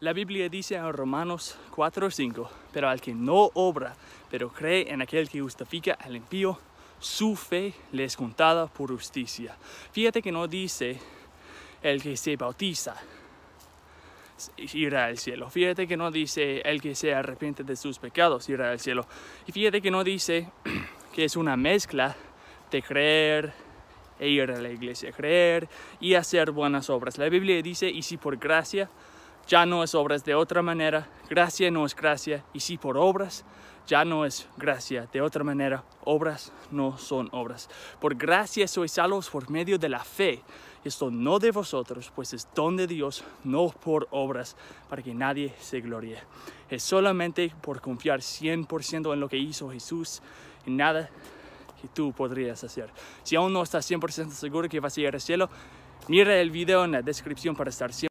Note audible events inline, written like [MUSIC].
La Biblia dice en Romanos 4:5, pero al que no obra, pero cree en aquel que justifica al impío, su fe le es contada por justicia. Fíjate que no dice el que se bautiza irá al cielo. Fíjate que no dice el que se arrepiente de sus pecados irá al cielo. Y fíjate que no dice [CLEARS THROAT] que es una mezcla de creer, e ir a la iglesia, creer y hacer buenas obras. La Biblia dice, y si por gracia ya no es obras de otra manera, gracia no es gracia, y si por obras, ya no es gracia, de otra manera, obras no son obras. Por gracia sois salvos por medio de la fe, esto no de vosotros, pues es don de Dios, no por obras, para que nadie se glorie. Es solamente por confiar 100% en lo que hizo Jesús, en nada que tú podrías hacer. Si aún no estás 100% seguro que vas a llegar al cielo, mira el video en la descripción para estar siempre